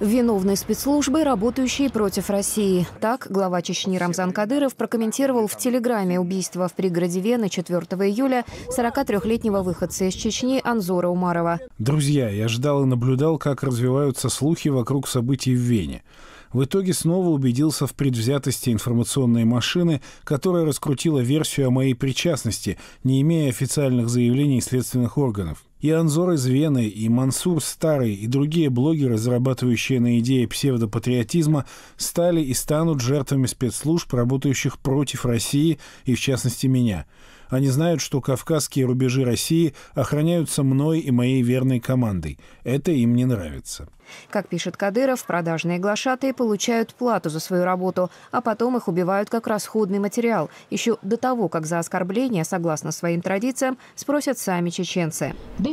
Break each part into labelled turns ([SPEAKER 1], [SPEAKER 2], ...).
[SPEAKER 1] виновной спецслужбы, работающей против России. Так глава Чечни Рамзан Кадыров прокомментировал в телеграме убийство в пригороде Вены 4 июля 43-летнего выходца из Чечни Анзора Умарова.
[SPEAKER 2] «Друзья, я ждал и наблюдал, как развиваются слухи вокруг событий в Вене в итоге снова убедился в предвзятости информационной машины, которая раскрутила версию о моей причастности, не имея официальных заявлений следственных органов. И Анзор из Вены, и Мансур Старый, и другие блогеры, зарабатывающие на идее псевдопатриотизма, стали и станут жертвами спецслужб, работающих против России и, в частности, меня. Они знают, что кавказские рубежи России охраняются мной и моей верной командой. Это им не нравится.
[SPEAKER 1] Как пишет Кадыров, продажные глашатые получают плату за свою работу, а потом их убивают как расходный материал, еще до того, как за оскорбление, согласно своим традициям, спросят сами чеченцы. 7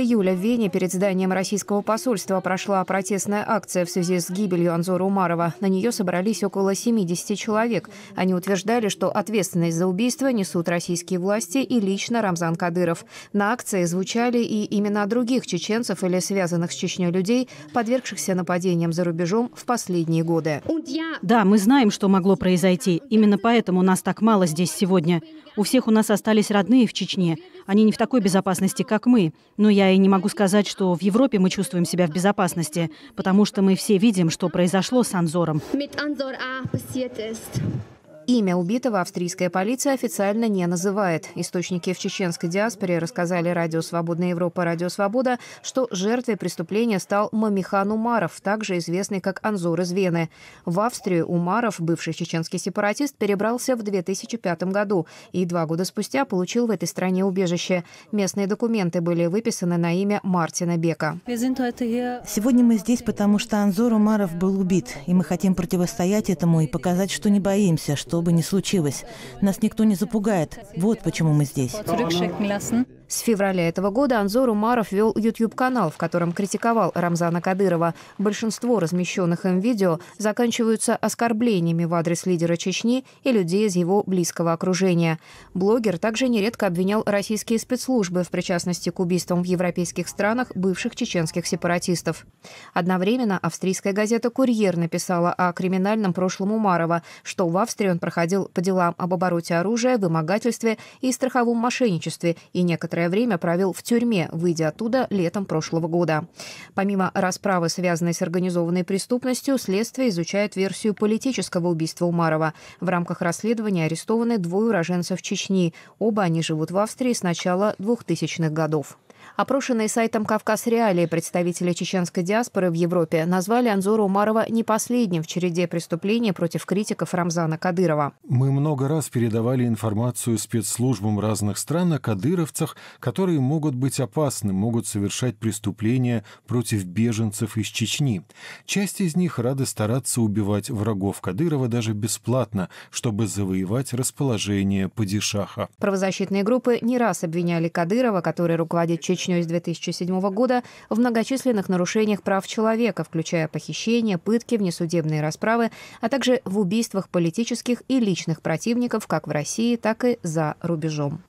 [SPEAKER 1] июля в Вене перед зданием российского посольства прошла протестная акция в связи с гибелью Анзора Умарова. На нее собрались около 70 человек. Они утверждали, что ответственность за убийство несут российские власти и лично Рамзан Кадыров. На на акции звучали и имена других чеченцев или связанных с Чечней людей, подвергшихся нападениям за рубежом в последние годы. Да, мы знаем, что могло произойти. Именно поэтому нас так мало здесь сегодня. У всех у нас остались родные в Чечне. Они не в такой безопасности, как мы. Но я и не могу сказать, что в Европе мы чувствуем себя в безопасности, потому что мы все видим, что произошло с Анзором. Имя убитого австрийская полиция официально не называет. Источники в чеченской диаспоре рассказали Радио Свободная Европа, Радио Свобода, что жертвой преступления стал Мамихан Умаров, также известный как Анзор из Вены. В Австрию Умаров, бывший чеченский сепаратист, перебрался в 2005 году и два года спустя получил в этой стране убежище. Местные документы были выписаны на имя Мартина Бека.
[SPEAKER 2] Сегодня мы здесь, потому что Анзор Умаров был убит, и мы хотим противостоять этому и показать, что не боимся, что что бы ни случилось. Нас никто не запугает. Вот почему мы здесь.
[SPEAKER 1] С февраля этого года Анзор Умаров вел YouTube-канал, в котором критиковал Рамзана Кадырова. Большинство размещенных им видео заканчиваются оскорблениями в адрес лидера Чечни и людей из его близкого окружения. Блогер также нередко обвинял российские спецслужбы в причастности к убийствам в европейских странах бывших чеченских сепаратистов. Одновременно австрийская газета «Курьер» написала о криминальном прошлом Умарова, что в Австрии он проходил по делам об обороте оружия, вымогательстве и страховом мошенничестве и некоторых некоторое время провел в тюрьме, выйдя оттуда летом прошлого года. Помимо расправы, связанной с организованной преступностью, следствие изучает версию политического убийства Умарова. В рамках расследования арестованы двое уроженцев Чечни. Оба они живут в Австрии с начала 2000-х годов. Опрошенные сайтом «Кавказ Реалии» представители чеченской диаспоры в Европе назвали Анзора Умарова не последним в череде преступлений против критиков Рамзана Кадырова.
[SPEAKER 2] Мы много раз передавали информацию спецслужбам разных стран о кадыровцах, которые могут быть опасны, могут совершать преступления против беженцев из Чечни. Часть из них рады стараться убивать врагов Кадырова даже бесплатно, чтобы завоевать расположение падишаха.
[SPEAKER 1] Правозащитные группы не раз обвиняли Кадырова, который руководит Чечней, Чечню с 2007 года в многочисленных нарушениях прав человека, включая похищения, пытки, внесудебные расправы, а также в убийствах политических и личных противников как в России, так и за рубежом.